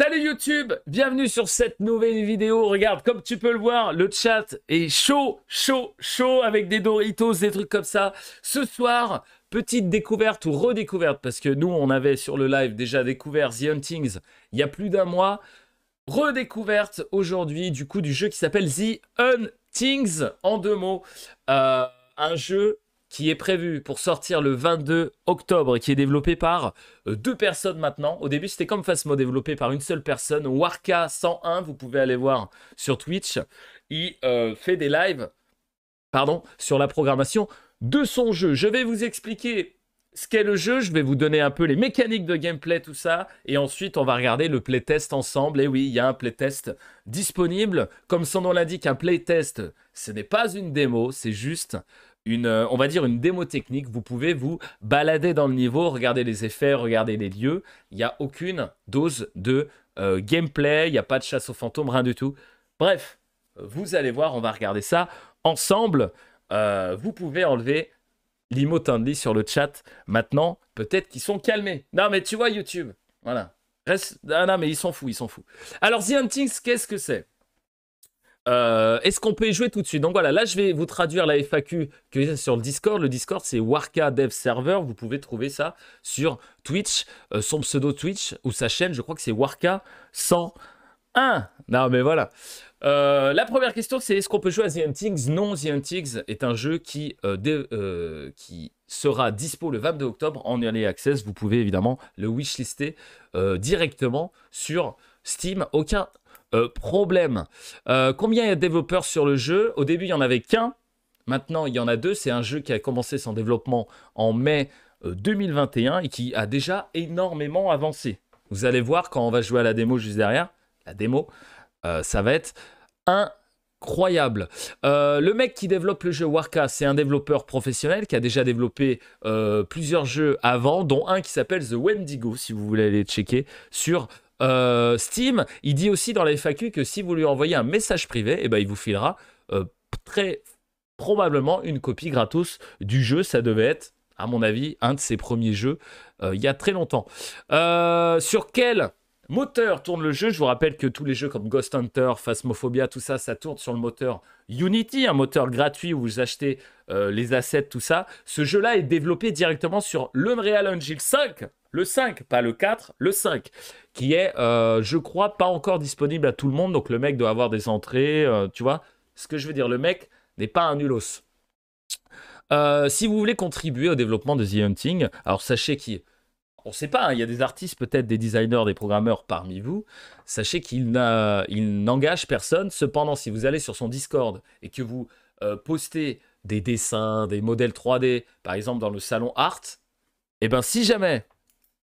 Salut YouTube, bienvenue sur cette nouvelle vidéo. Regarde, comme tu peux le voir, le chat est chaud, chaud, chaud avec des Doritos, des trucs comme ça. Ce soir, petite découverte ou redécouverte, parce que nous, on avait sur le live déjà découvert The Huntings il y a plus d'un mois. Redécouverte aujourd'hui du coup du jeu qui s'appelle The Huntings en deux mots. Euh, un jeu qui est prévu pour sortir le 22 octobre et qui est développé par euh, deux personnes maintenant. Au début, c'était comme Phasmo développé par une seule personne. Warka 101, vous pouvez aller voir sur Twitch. Il euh, fait des lives pardon, sur la programmation de son jeu. Je vais vous expliquer ce qu'est le jeu, je vais vous donner un peu les mécaniques de gameplay, tout ça, et ensuite on va regarder le playtest ensemble. Et oui, il y a un playtest disponible. Comme son nom l'indique, un playtest, ce n'est pas une démo, c'est juste euh, on va dire une démo technique. Vous pouvez vous balader dans le niveau, regarder les effets, regarder les lieux. Il n'y a aucune dose de euh, gameplay, il n'y a pas de chasse aux fantômes, rien du tout. Bref, vous allez voir, on va regarder ça ensemble. Euh, vous pouvez enlever l'imo sur le chat maintenant. Peut-être qu'ils sont calmés. Non, mais tu vois, YouTube. Voilà. Reste... Ah non, mais ils s'en foutent, ils s'en foutent. Alors, The Huntings, qu'est-ce que c'est euh, est-ce qu'on peut y jouer tout de suite Donc voilà, là je vais vous traduire la FAQ que j'ai sur le Discord. Le Discord c'est Warka Dev Server. Vous pouvez trouver ça sur Twitch, euh, son pseudo Twitch ou sa chaîne. Je crois que c'est Warka 101. Non mais voilà. Euh, la première question, c'est est-ce qu'on peut jouer à The Huntings Non, The est un jeu qui, qui sera dispo le 22 octobre en Early Access. Vous pouvez évidemment le wishlister directement sur Steam. Aucun euh, problème. Euh, combien il y a de développeurs sur le jeu Au début, il n'y en avait qu'un. Maintenant, il y en a deux. C'est un jeu qui a commencé son développement en mai 2021 euh, et qui a déjà énormément avancé. Vous allez voir quand on va jouer à la démo juste derrière. La démo, ça va être incroyable. le mec qui développe le jeu WarCast, c'est un développeur professionnel qui a déjà développé plusieurs jeux avant, dont un qui s'appelle The Wendigo, si vous voulez aller checker, sur euh, Steam, il dit aussi dans la FAQ que si vous lui envoyez un message privé, eh ben, il vous filera euh, très probablement une copie gratos du jeu. Ça devait être, à mon avis, un de ses premiers jeux euh, il y a très longtemps. sur quel Moteur tourne le jeu. Je vous rappelle que tous les jeux comme Ghost Hunter, Phasmophobia, tout ça, ça tourne sur le moteur Unity, un moteur gratuit où vous achetez euh, les assets, tout ça. Ce jeu-là est développé directement sur l'Unreal Engine 5. Le 5, pas le 4, le 5, qui est, euh, je crois, pas encore disponible à tout le monde. Donc le mec doit avoir des entrées, euh, tu vois. Ce que je veux dire, le mec n'est pas un nulos. si vous voulez contribuer au développement de The Hunting, alors sachez qui on ne sait pas, hein, il y a des artistes, peut-être des designers, des programmeurs parmi vous. Sachez qu'il n'engage personne. Cependant, si vous allez sur son Discord et que vous euh, postez des dessins, des modèles 3D, par exemple dans le salon Art, eh ben, si jamais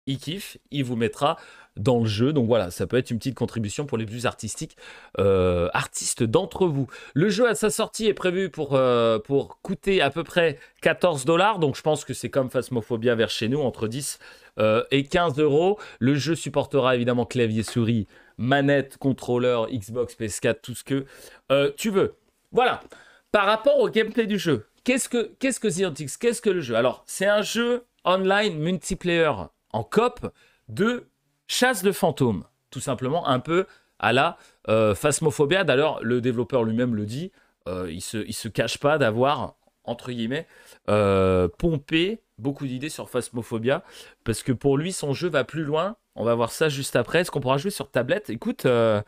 il kiffe, il vous mettra dans le jeu. Donc voilà, ça peut être une petite contribution pour les plus artistiques, euh, artistes d'entre vous. Le jeu à sa sortie est prévu pour, euh, pour coûter à peu près 14 dollars. Donc je pense que c'est comme Phasmophobia vers chez nous, entre 10 euh, et 15 euros. Le jeu supportera évidemment clavier, souris, manette, contrôleur, Xbox, PS4, tout ce que tu veux. Voilà. Par rapport au gameplay du jeu, qu'est-ce que, qu'est-ce que Qu'est-ce que le jeu Alors, c'est un jeu online multiplayer en COP de chasse le fantôme, tout simplement un peu à la euh, phasmophobia. D'ailleurs, le développeur lui-même le dit, euh, il ne se, cache pas d'avoir, entre guillemets, euh, pompé beaucoup d'idées sur phasmophobia, parce que pour lui, son jeu va plus loin. On va voir ça juste après. Est-ce qu'on pourra jouer sur tablette Écoute, euh,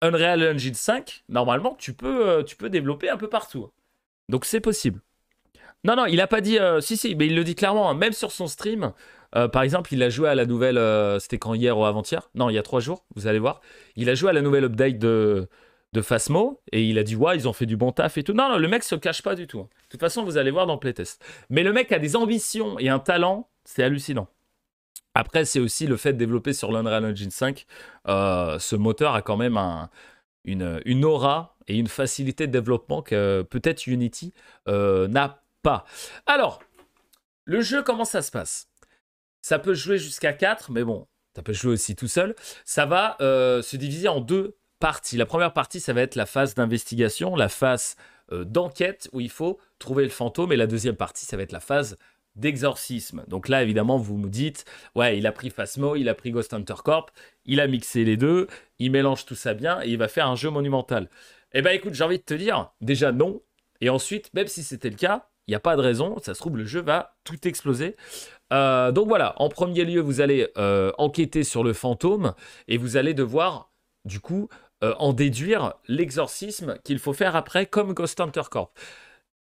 Unreal Engine 5, normalement, tu peux, tu peux développer un peu partout. Donc c'est possible. Non, non, il n'a pas dit... si, si, mais il le dit clairement, hein. même sur son stream, euh, par exemple, il a joué à la nouvelle. Euh, c'était quand hier ou avant-hier Non, il y a trois jours, vous allez voir. Il a joué à la nouvelle update de, de et il a dit Ouais, ils ont fait du bon taf et tout. Non, le mec se cache pas du tout. Hein. De toute façon, vous allez voir dans Playtest. Mais le mec a des ambitions et un talent, c'est hallucinant. Après, c'est aussi le fait de développer sur l'Unreal Engine 5. Euh, ce moteur a quand même une, aura et une facilité de développement que peut-être Unity n'a pas. Alors, le jeu, comment ça se passe ça peut jouer jusqu'à 4, mais bon, ça peut jouer aussi tout seul. Ça va euh, se diviser en deux parties. La première partie, ça va être la phase d'investigation, la phase euh, d'enquête où il faut trouver le fantôme. Et la deuxième partie, ça va être la phase d'exorcisme. Donc là, évidemment, vous me dites, ouais, il a pris Phasmo, il a pris Ghost Hunter Corp, il a mixé les deux, il mélange tout ça bien et il va faire un jeu monumental. Eh bien, écoute, j'ai envie de te dire, déjà non. Et ensuite, même si c'était le cas, n'y a pas de raison, ça se trouve, le jeu va tout exploser. Euh, donc voilà, en premier lieu, vous allez euh, enquêter sur le fantôme et vous allez devoir, du coup, euh, en déduire l'exorcisme qu'il faut faire après, comme Ghost Hunter Corp.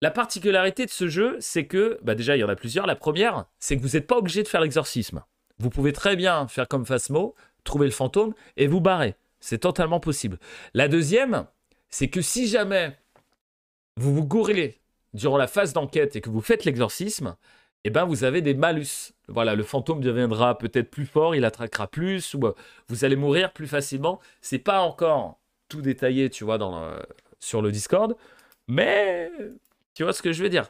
La particularité de ce jeu, c'est que, bah déjà, il y en a plusieurs. La première, c'est que vous n'êtes pas obligé de faire l'exorcisme. Vous pouvez très bien faire comme Phasmo, trouver le fantôme et vous barrer. C'est totalement possible. La deuxième, c'est que si jamais vous vous gourrez durant la phase d'enquête et que vous faites l'exorcisme, eh ben vous avez des malus. Voilà, le fantôme deviendra peut-être plus fort, il attraquera plus, ou euh, vous allez mourir plus facilement. C'est pas encore tout détaillé, tu vois, dans sur le Discord, mais tu vois ce que je veux dire.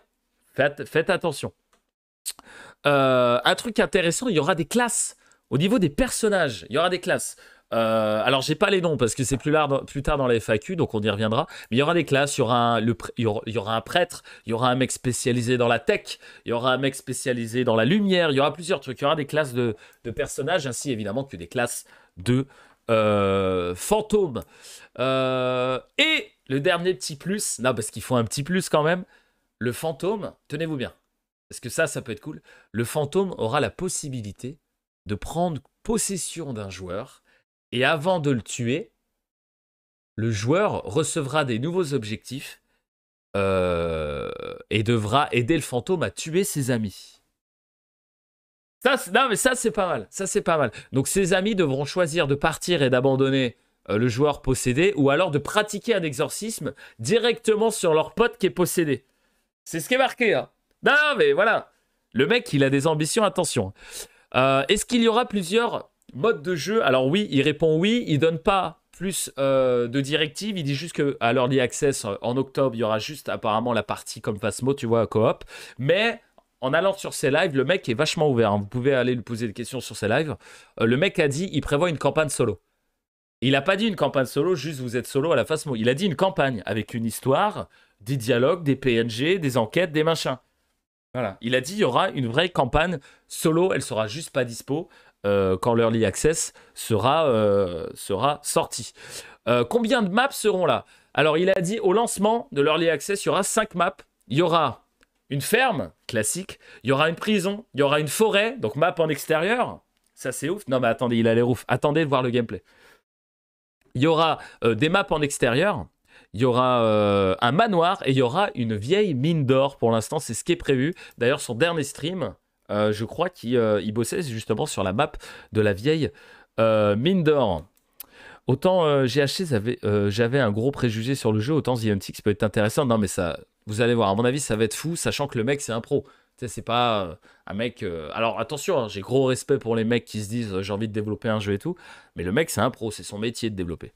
Faites, attention. Euh, un truc intéressant, il y aura des classes. Au niveau des personnages, il y aura des classes. Euh, alors, j'ai pas les noms parce que c'est plus, tard dans la FAQ, donc on y reviendra. Mais il y aura des classes, il y aura un, le, un prêtre, il y aura un mec spécialisé dans la tech, il y aura un mec spécialisé dans la lumière, il y aura plusieurs trucs. Il y aura des classes de, personnages, ainsi évidemment que des classes de euh, fantômes. Euh, et le dernier petit plus, non, parce qu'il faut un petit plus quand même, le fantôme, tenez-vous bien, parce que ça, ça peut être cool, le fantôme aura la possibilité de prendre possession d'un joueur et avant de le tuer, le joueur recevra des nouveaux objectifs euh, et devra aider le fantôme à tuer ses amis. Ça, non, mais ça, c'est pas mal. Ça, c'est pas mal. Donc, ses amis devront choisir de partir et d'abandonner euh, le joueur possédé ou alors de pratiquer un exorcisme directement sur leur pote qui est possédé. C'est ce qui est marqué. Hein. Non, mais voilà. Le mec, il a des ambitions, attention. Euh, est-ce qu'il y aura plusieurs Mode de jeu, alors oui, il répond oui, il donne pas plus euh, de directives. Il dit juste que à l'Early Access euh, en octobre, il y aura juste apparemment la partie comme Fasmo, tu vois, coop. Mais en allant sur ses lives, le mec est vachement ouvert. Hein. Vous pouvez aller lui poser des questions sur ses lives. Euh, le mec a dit il prévoit une campagne solo. Il n'a pas dit une campagne solo, juste vous êtes solo à la Fasmo. Il a dit une campagne avec une histoire, des dialogues, des PNG, des enquêtes, des machins. Voilà. Il a dit il y aura une vraie campagne solo, elle sera juste pas dispo. Euh, quand l'Early Access sera, euh, sorti. Euh, combien de maps seront là Alors, il a dit au lancement de l'Early Access, il y aura 5 maps. Il y aura une ferme, classique. Il y aura une prison. Il y aura une forêt, donc map en extérieur. Ça, c'est ouf. Non, mais attendez, il a l'air ouf. Attendez de voir le gameplay. Il y aura des maps en extérieur il y aura un manoir et il y aura une vieille mine d'or. Pour l'instant, c'est ce qui est prévu. D'ailleurs, son dernier stream, euh, je crois qu'il euh, bossait justement sur la map de la vieille euh, mine d'or. Autant GHC, j'avais un gros préjugé sur le jeu, autant The 6 peut être intéressant. Non, mais ça, vous allez voir, à mon avis, ça va être fou, sachant que le mec, c'est un pro c'est pas euh, un mec. Euh, alors attention, hein, j'ai gros respect pour les mecs qui se disent euh, j'ai envie de développer un jeu et tout, mais le mec c'est un pro, c'est son métier de développer.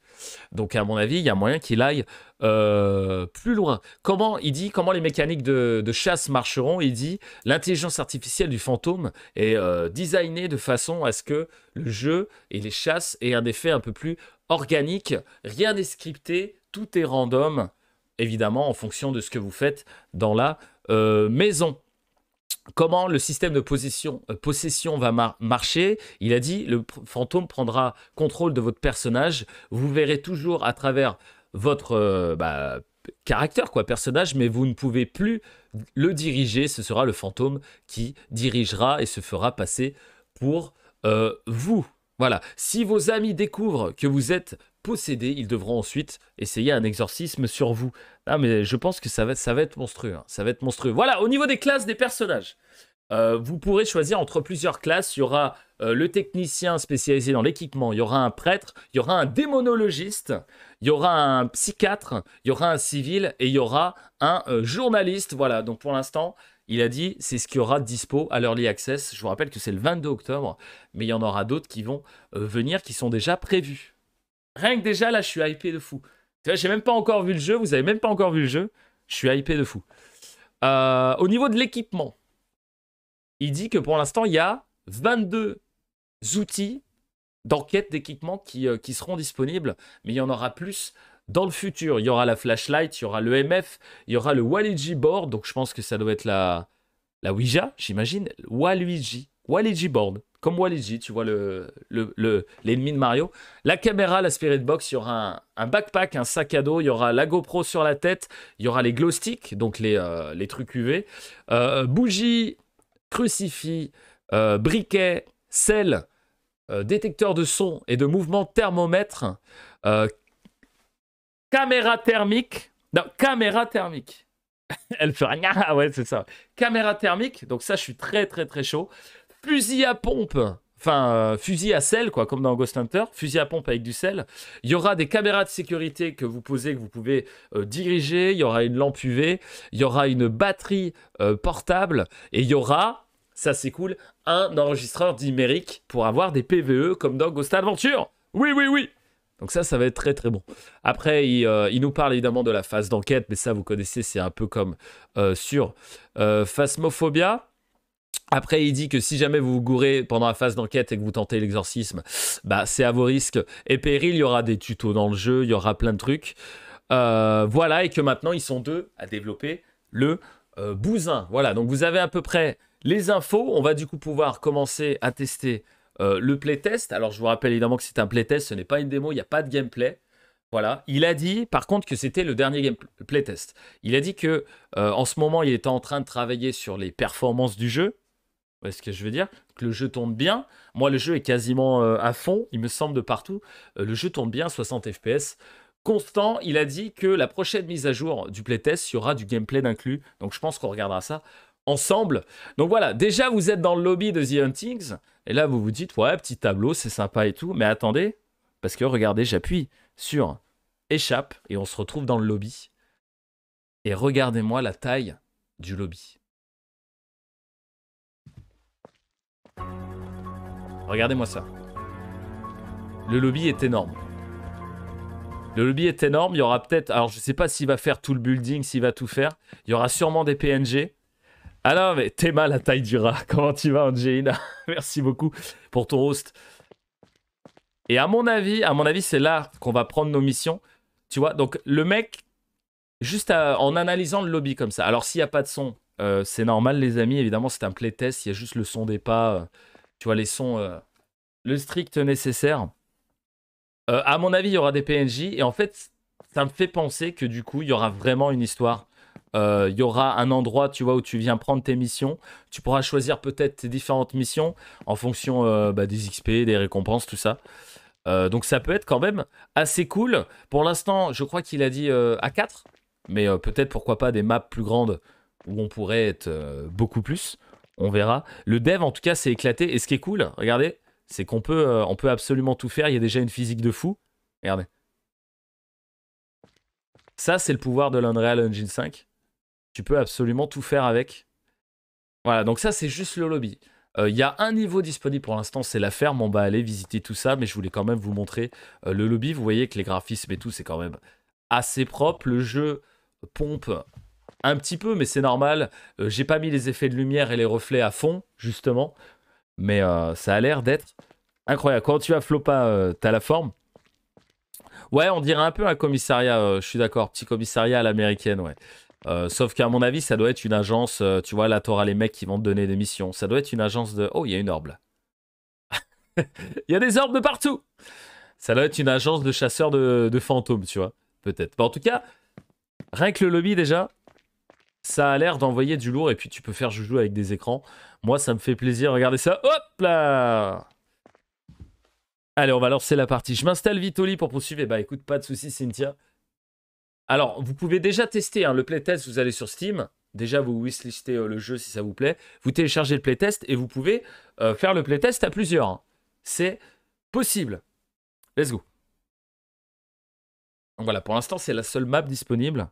Donc à mon avis, il y a moyen qu'il aille plus loin. Comment il dit comment les mécaniques de, chasse marcheront Il dit l'intelligence artificielle du fantôme est designée de façon à ce que le jeu et les chasses aient un effet un peu plus organique. Rien n'est scripté, tout est random, évidemment en fonction de ce que vous faites dans la maison comment le système de possession euh, va marcher. Il a dit, le fantôme prendra contrôle de votre personnage. Vous verrez toujours à travers votre euh, bah, caractère, quoi, personnage, mais vous ne pouvez plus le diriger. Ce sera le fantôme qui dirigera et se fera passer pour euh, vous. Voilà. Si vos amis découvrent que vous êtes posséder, ils devront ensuite essayer un exorcisme sur vous. Ah, mais je pense que ça va, ça va être monstrueux. Hein. Ça va être monstrueux. Voilà, au niveau des classes des personnages, euh, vous pourrez choisir entre plusieurs classes. Il y aura euh, le technicien spécialisé dans l'équipement, il y aura un prêtre, il y aura un démonologiste, il y aura un psychiatre, il y aura un civil et il y aura un euh, journaliste. Voilà, donc pour l'instant, il a dit, c'est ce qu'il y aura dispo à l'Early Access. Je vous rappelle que c'est le 22 octobre, mais il y en aura d'autres qui vont venir, qui sont déjà prévus. Rien que déjà, là, je suis hypé de fou. Tu vois, j'ai même pas encore vu le jeu, vous avez même pas encore vu le jeu. Je suis hypé de fou. Euh, au niveau de l'équipement, il dit que pour l'instant, il y a 22 outils d'enquête d'équipement euh, qui, seront disponibles, mais il y en aura plus dans le futur. Il y aura la flashlight, il y aura le MF, il y aura le Waluigi board, donc je pense que ça doit être la, la Ouija, j'imagine. Waluigi, Waluigi Board, comme Waluigi, tu vois l'ennemi le, le, de Mario. La caméra, la Spirit Box, il y aura un, backpack, un sac à dos, il y aura la GoPro sur la tête, il y aura les glow sticks, donc les, euh, les trucs UV, euh, bougie, crucifix, euh, briquet, sel, détecteur de son et de mouvement thermomètre, caméra thermique, non, caméra thermique. Elle fera, ah ouais, c'est ça. Caméra thermique, donc ça, je suis très, très, très chaud fusil à pompe enfin euh, fusil à sel quoi comme dans Ghost Hunter, fusil à pompe avec du sel. Il y aura des caméras de sécurité que vous posez que vous pouvez euh, diriger, il y aura une lampe UV, il y aura une batterie euh, portable et il y aura ça c'est cool, un enregistreur numérique pour avoir des PVE comme dans Ghost Adventure. Oui oui oui. Donc ça, ça va être très très bon. Après, il, il nous parle évidemment de la phase d'enquête, mais ça, vous connaissez, c'est un peu comme sur Phasmophobia. Après, il dit que si jamais vous vous gourrez pendant la phase d'enquête et que vous tentez l'exorcisme, bah, c'est à vos risques et périls. Il y aura des tutos dans le jeu, il y aura plein de trucs. Euh, voilà, et que maintenant, ils sont deux à développer le euh, bousin. Voilà, donc vous avez à peu près les infos. On va du coup pouvoir commencer à tester euh, le playtest. Alors, je vous rappelle évidemment que c'est un playtest, ce n'est pas une démo, il n'y a pas de gameplay. Voilà, il a dit par contre que c'était le dernier gameplay test. Il a dit que euh, en ce moment, il était en train de travailler sur les performances du jeu. Vous ce que je veux dire Que le jeu tourne bien. Moi, le jeu est quasiment euh, à fond, il me semble de partout. Euh, le jeu tourne bien, 60 FPS. Constant, il a dit que la prochaine mise à jour du playtest, il y aura du gameplay d'inclus. Donc je pense qu'on regardera ça ensemble. Donc voilà, déjà vous êtes dans le lobby de The Huntings. Et là, vous vous dites, ouais, petit tableau, c'est sympa et tout. Mais attendez, parce que regardez, j'appuie sur échappe et on se retrouve dans le lobby. Et regardez-moi la taille du lobby. Regardez-moi ça. Le lobby est énorme. Le lobby est énorme, il y aura peut-être... Alors je sais pas s'il va faire tout le building, s'il va tout faire. Il y aura sûrement des PNG. Alors, ah mais mais mal la taille du rat. Comment tu vas, Angelina Merci beaucoup pour ton host. Et à mon avis, à mon avis, c'est là qu'on va prendre nos missions. Tu vois, donc le mec, juste en analysant le lobby comme ça. Alors s'il n'y a pas de son, euh, c'est normal les amis, évidemment c'est un playtest, il y a juste le son des pas, euh, tu vois, les sons, euh, le strict nécessaire. à mon avis, il y aura des PNJ et en fait, ça me fait penser que du coup, il y aura vraiment une histoire. Il y aura un endroit, tu vois, où tu viens prendre tes missions. Tu pourras choisir peut-être tes différentes missions en fonction bah, des XP, des récompenses, tout ça. Euh, donc ça peut être quand même assez cool. Pour l'instant, je crois qu'il a dit euh, a 4, mais euh, peut-être pourquoi pas des maps plus grandes où on pourrait être beaucoup plus. On verra. Le dev en tout cas s'est éclaté. Et ce qui est cool, regardez, c'est qu'on peut, on peut absolument tout faire. Il y a déjà une physique de fou. Regardez. Ça, c'est le pouvoir de l'Unreal Engine 5. Tu peux absolument tout faire avec. Voilà, donc ça, c'est juste le lobby. Euh, il y a un niveau disponible pour l'instant, c'est la ferme. On va aller visiter tout ça, mais je voulais quand même vous montrer euh, le lobby. Vous voyez que les graphismes et tout, c'est quand même assez propre. Le jeu pompe un petit peu, mais c'est normal. Euh, j'ai pas mis les effets de lumière et les reflets à fond, justement. Mais ça a l'air d'être incroyable. Quand tu as Flopa, t'as la forme. Ouais, on dirait un peu un commissariat, je suis d'accord. Petit commissariat à l'américaine, ouais. Euh, sauf qu'à mon avis, ça doit être une agence. Euh, tu vois, là, t'auras les mecs qui vont te donner des missions. Ça doit être une agence de. Oh, il y a une orbe Il y a des orbes de partout. Ça doit être une agence de chasseurs de, fantômes, tu vois. Peut-être. en tout cas, rien que le lobby déjà, ça a l'air d'envoyer du lourd. Et puis tu peux faire joujou avec des écrans. Moi, ça me fait plaisir. Regardez ça. Hop là Allez, on va lancer la partie. Je m'installe vite pour poursuivre. bah écoute, pas de soucis, Cynthia. Alors, vous pouvez déjà tester hein, le playtest, vous allez sur Steam. Déjà, vous wishlistez euh, le jeu si ça vous plaît. Vous téléchargez le playtest et vous pouvez euh, faire le playtest à plusieurs. Hein. C'est possible. Let's go. Donc voilà, pour l'instant, c'est la seule map disponible.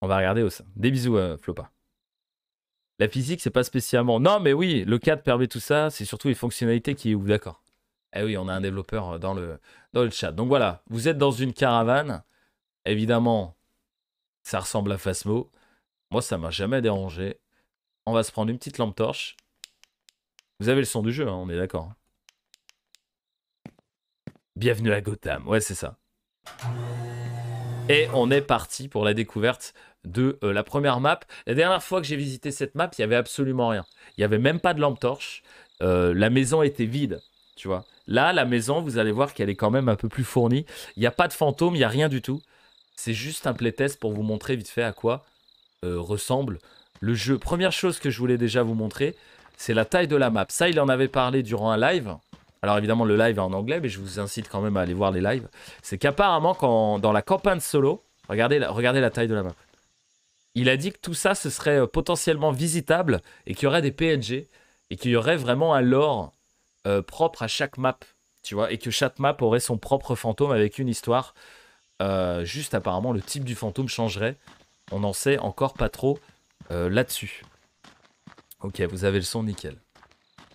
On va regarder aussi. Des bisous, euh, Flopa. La physique, c'est pas spécialement. Non, mais oui, le cadre permet tout ça. C'est surtout les fonctionnalités qui ouvrent d'accord. Eh oui, on a un développeur dans le, dans le chat. Donc voilà, vous êtes dans une caravane. Évidemment, ça ressemble à Fasmo. Moi, ça m'a jamais dérangé. On va se prendre une petite lampe torche. Vous avez le son du jeu, hein, on est d'accord. Hein. Bienvenue à Gotham. Ouais, c'est ça. Et on est parti pour la découverte de euh, la première map. La dernière fois que j'ai visité cette map, il n'y avait absolument rien. Il n'y avait même pas de lampe torche. Euh, la maison était vide, tu vois. Là, la maison, vous allez voir qu'elle est quand même un peu plus fournie. Il n'y a pas de fantôme, il n'y a rien du tout. C'est juste un playtest pour vous montrer vite fait à quoi euh, ressemble le jeu. Première chose que je voulais déjà vous montrer, c'est la taille de la map. Ça, il en avait parlé durant un live. Alors évidemment, le live est en anglais, mais je vous incite quand même à aller voir les lives. C'est qu'apparemment, dans la campagne solo, regardez la, taille de la map. Il a dit que tout ça, ce serait euh, potentiellement visitable et qu'il y aurait des PNG et qu'il y aurait vraiment un lore euh, propre à chaque map, tu vois, et que chaque map aurait son propre fantôme avec une histoire euh, juste apparemment le type du fantôme changerait. On n'en sait encore pas trop euh, là-dessus. Ok, vous avez le son, nickel.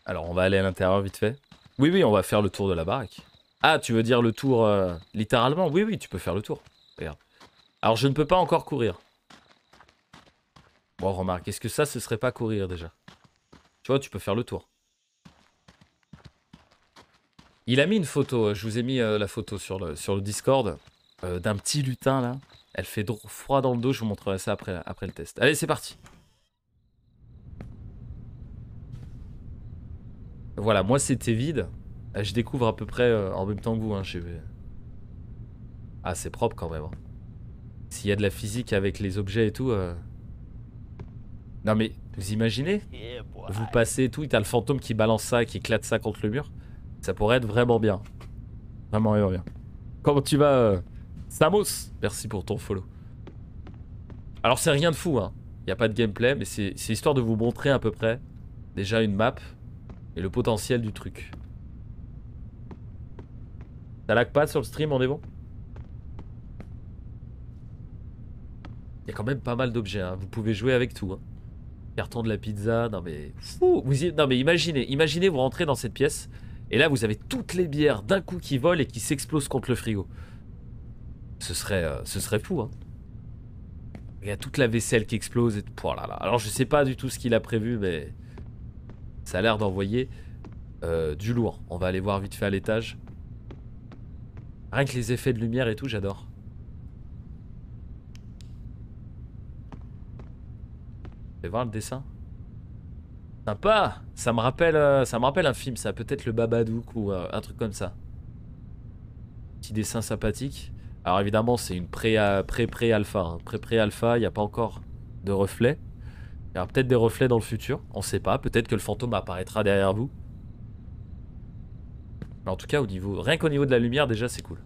Alors on va aller à l'intérieur vite fait. Oui, oui, on va faire le tour de la baraque. Ah, tu veux dire le tour euh, littéralement Oui, oui, tu peux faire le tour. Regarde. Alors je ne peux pas encore courir. Bon, remarque, est-ce que ça, ce serait pas courir déjà Tu vois, tu peux faire le tour. Il a mis une photo, je vous ai mis la photo sur le, sur le Discord. Euh, d'un petit lutin là. Elle fait froid dans le dos, je vous montrerai ça après, après le test. Allez, c'est parti Voilà, moi c'était vide. Euh, je découvre à peu près euh, en même temps que vous. Hein, Ah, c'est propre quand même. Hein. S'il y a de la physique avec les objets et tout... Non mais, vous imaginez Vous passez et tout, et t'as le fantôme qui balance ça, qui éclate ça contre le mur. Ça pourrait être vraiment bien. Vraiment, vraiment bien. Comment tu vas... Samos, merci pour ton follow. Alors c'est rien de fou, hein. Il y a pas de gameplay, mais c'est histoire de vous montrer à peu près déjà une map et le potentiel du truc. Ça lag pas sur le stream, on est bon Il y a quand même pas mal d'objets, hein. vous pouvez jouer avec tout. Hein. Carton de la pizza, non mais... Non mais imaginez, imaginez vous rentrez dans cette pièce, et là vous avez toutes les bières d'un coup qui volent et qui s'explosent contre le frigo ce serait, euh, ce serait fou. Hein. Il y a toute la vaisselle qui explose et Alors je sais pas du tout ce qu'il a prévu, mais ça a l'air d'envoyer euh, du lourd. On va aller voir vite fait à l'étage. Rien que les effets de lumière et tout, j'adore. Et voir le dessin. Sympa Ça me rappelle, euh, ça me rappelle un film, ça peut-être le Babadook ou un truc comme ça. Petit dessin sympathique. Alors évidemment, c'est une pré-pré-alpha. Hein. Pré-pré-alpha, il n'y a pas encore de reflets. Il y aura peut-être des reflets dans le futur, on ne sait pas. Peut-être que le fantôme apparaîtra derrière vous. Mais en tout cas, au niveau, rien qu'au niveau de la lumière, déjà, c'est cool.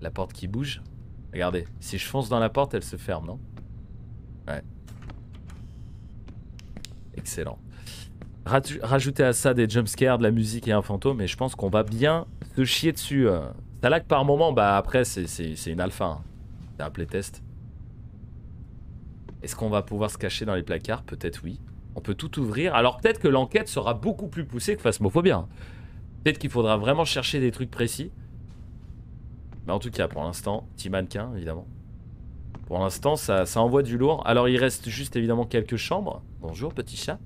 La porte qui bouge. Regardez, si je fonce dans la porte, elle se ferme, non Ouais. Excellent. Rajouter Rajoutez à ça des jumpscares, de la musique et un fantôme, et je pense qu'on va bien se chier dessus. Euh. que par moment, bah après c'est une alpha. C'est un hein. playtest. Est-ce qu'on va pouvoir se cacher dans les placards Peut-être oui. On peut tout ouvrir. Alors peut-être que l'enquête sera beaucoup plus poussée que Phasmophobia. Hein. Peut-être qu'il faudra vraiment chercher des trucs précis. Mais en tout cas, pour l'instant, petit mannequin, évidemment. Pour l'instant, ça, ça envoie du lourd. Alors il reste juste évidemment quelques chambres. Bonjour petit chat.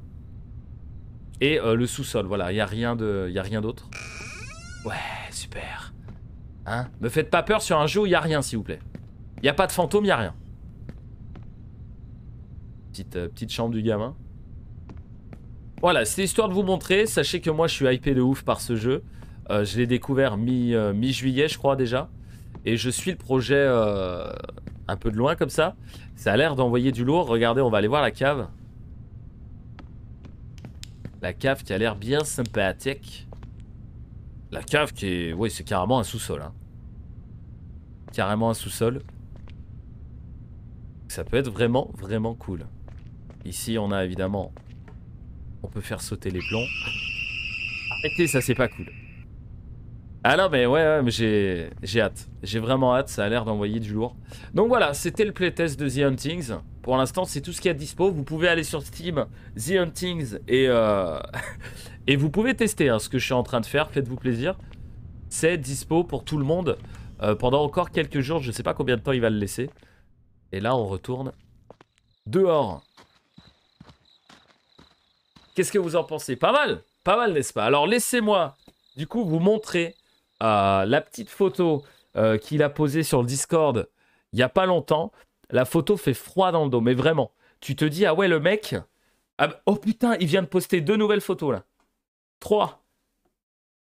Et euh, le sous-sol, voilà, il n'y a rien d'autre. Ouais, super. Hein Me faites pas peur sur un jeu où il a rien, s'il vous plaît. Il y a pas de fantôme, il a rien. Petite, euh, petite chambre du gamin. Voilà, c'est histoire de vous montrer. Sachez que moi, je suis hypé de ouf par ce jeu. Euh, je l'ai découvert euh, mi-juillet, je crois, déjà. Et je suis le projet un peu de loin, comme ça. Ça a l'air d'envoyer du lourd. Regardez, on va aller voir la cave. La cave qui a l'air bien sympathique. La cave qui est... Oui, c'est carrément un sous-sol. Hein. Carrément un sous-sol. Ça peut être vraiment, vraiment cool. Ici, on a évidemment... On peut faire sauter les plombs. Arrêtez, ça c'est pas cool. Alors, ah mais ouais, ouais mais j'ai, j'ai hâte. J'ai vraiment hâte, ça a l'air d'envoyer du lourd. Donc voilà, c'était le playtest de The Huntings. Pour l'instant, c'est tout ce qu'il y a de dispo. Vous pouvez aller sur Steam, The Huntings et, euh, Et vous pouvez tester hein, ce que je suis en train de faire, faites-vous plaisir. C'est dispo pour tout le monde euh, pendant encore quelques jours, je ne sais pas combien de temps il va le laisser. Et là, on retourne dehors. Qu'est-ce que vous en pensez Pas mal Pas mal, n'est-ce pas Alors, laissez-moi, du coup, vous montrer euh, la petite photo euh, qu'il a posée sur le Discord il n'y a pas longtemps. La photo fait froid dans le dos, mais vraiment. Tu te dis, ah ouais, le mec... Ah, oh putain, il vient de poster deux nouvelles photos, là. 3.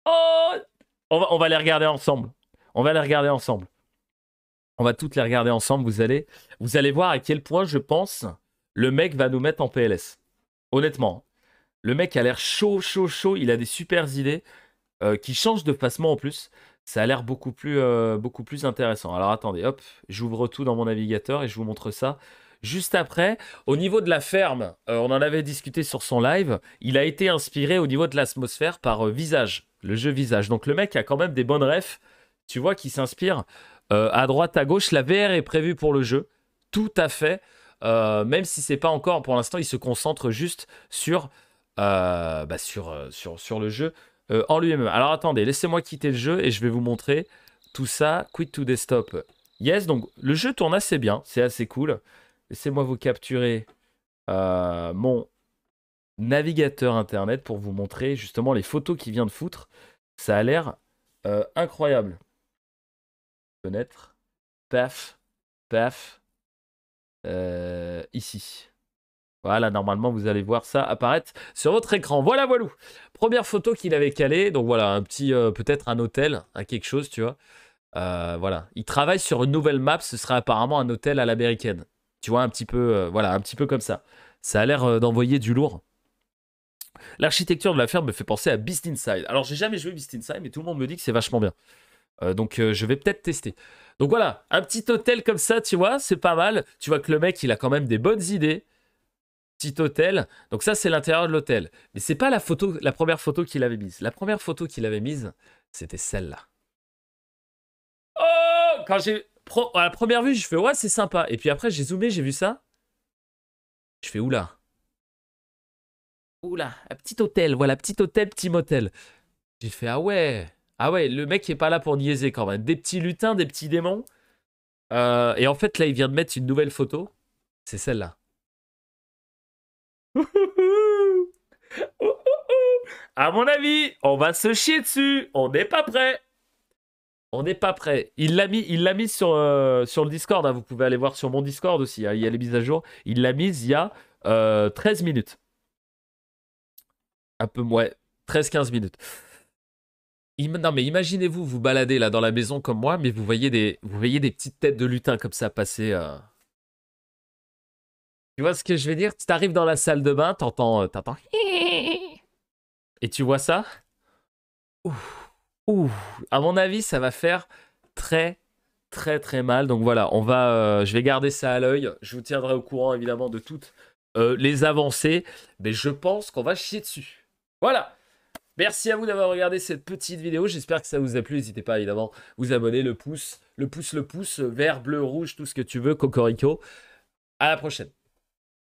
on va, on va les regarder ensemble. On va les regarder ensemble. On va toutes les regarder ensemble. Vous allez, vous allez voir à quel point je pense le mec va nous mettre en PLS. Honnêtement, le mec a l'air chaud, chaud, chaud. Il a des super idées euh, qui changent de passement en plus. Ça a l'air beaucoup, plus, euh, beaucoup plus intéressant. Alors attendez, hop, j'ouvre tout dans mon navigateur et je vous montre ça juste après. Au niveau de la ferme, euh, on en avait discuté sur son live, il a été inspiré au niveau de l'atmosphère par euh, Visage, le jeu Visage. Donc le mec a quand même des bonnes refs, tu vois, qui s'inspire euh, à droite, à gauche. La VR est prévue pour le jeu, tout à fait. même si c'est pas encore, pour l'instant, il se concentre juste sur, bah, sur, sur, sur, le jeu en lui-même. Alors attendez, laissez-moi quitter le jeu et je vais vous montrer tout ça. Quit to desktop. Yes, donc le jeu tourne assez bien, c'est assez cool. Laissez-moi vous capturer euh, mon navigateur internet pour vous montrer justement les photos qu'il vient de foutre. Ça a l'air euh, incroyable. Fenêtre. Paf. Paf. Euh, ici. Voilà, normalement, vous allez voir ça apparaître sur votre écran. Voilà, voilà. Première photo qu'il avait calée. Donc voilà, un petit, peut-être un hôtel, un hein, quelque chose, tu vois. voilà. Il travaille sur une nouvelle map. Ce sera apparemment un hôtel à l'américaine. Tu vois, un petit peu, euh, voilà, un petit peu comme ça. Ça a l'air euh, d'envoyer du lourd. L'architecture de la ferme me fait penser à Beast Inside. Alors, j'ai jamais joué Beast Inside, mais tout le monde me dit que c'est vachement bien. Euh, donc, je vais peut-être tester. Donc voilà, un petit hôtel comme ça, tu vois, c'est pas mal. Tu vois que le mec, il a quand même des bonnes idées. Petit hôtel. Donc ça, c'est l'intérieur de l'hôtel. Mais c'est pas la photo, la première photo qu'il avait mise. La première photo qu'il avait mise, c'était celle-là. Oh Quand j'ai à la première vue, je fais ouais, c'est sympa. Et puis après, j'ai zoomé, j'ai vu ça. Je fais oula. Oula, un petit hôtel, voilà, petit hôtel, petit motel. J'ai fait ah ouais. Ah ouais, le mec est pas là pour niaiser quand même. Des petits lutins, des petits démons. Euh, et en fait, là, il vient de mettre une nouvelle photo. C'est celle-là. Oh, oh, oh. à mon avis, on va se chier dessus. On n'est pas prêt. On n'est pas prêt. Il l'a mis, il l'a mis sur, euh, sur le Discord. Hein. Vous pouvez aller voir sur mon Discord aussi. Hein. Il y a les mises à jour. Il l'a mise il y a 13 euh, minutes. Un peu moins. 13-15 minutes. Non mais imaginez-vous vous balader là dans la maison comme moi, mais vous voyez des, vous voyez des petites têtes de lutins comme ça passer. Euh. Tu vois ce que je veux dire Tu arrives dans la salle de bain, t'entends, et tu vois ça. Ouf. Ouh, à mon avis, ça va faire très très très mal. Donc voilà, on va, euh, je vais garder ça à l'œil. Je vous tiendrai au courant évidemment de toutes euh, les avancées, mais je pense qu'on va chier dessus. Voilà. Merci à vous d'avoir regardé cette petite vidéo. J'espère que ça vous a plu. N'hésitez pas évidemment vous abonner, le pouce, le pouce, le pouce, vert, bleu, rouge, tout ce que tu veux, cocorico. À la prochaine.